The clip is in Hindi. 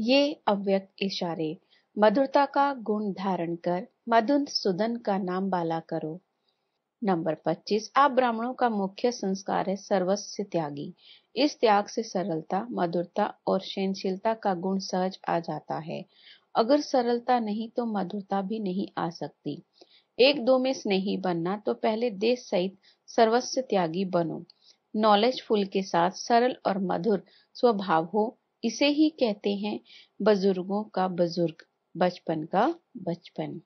ये अव्यक्त इशारे मधुरता का गुण धारण कर मधुन सुदन का नाम बाला करो नंबर 25 आप ब्राह्मणों का मुख्य संस्कार है सर्वस्व त्यागी इस त्याग से सरलता मधुरता और सहनशीलता का गुण सहज आ जाता है अगर सरलता नहीं तो मधुरता भी नहीं आ सकती एक दो में स्नेही बनना तो पहले देश सहित सर्वस्व त्यागी बनो नॉलेज फुल के साथ सरल और मधुर स्वभाव हो इसे ही कहते हैं बुजुर्गों का बुजुर्ग बचपन का बचपन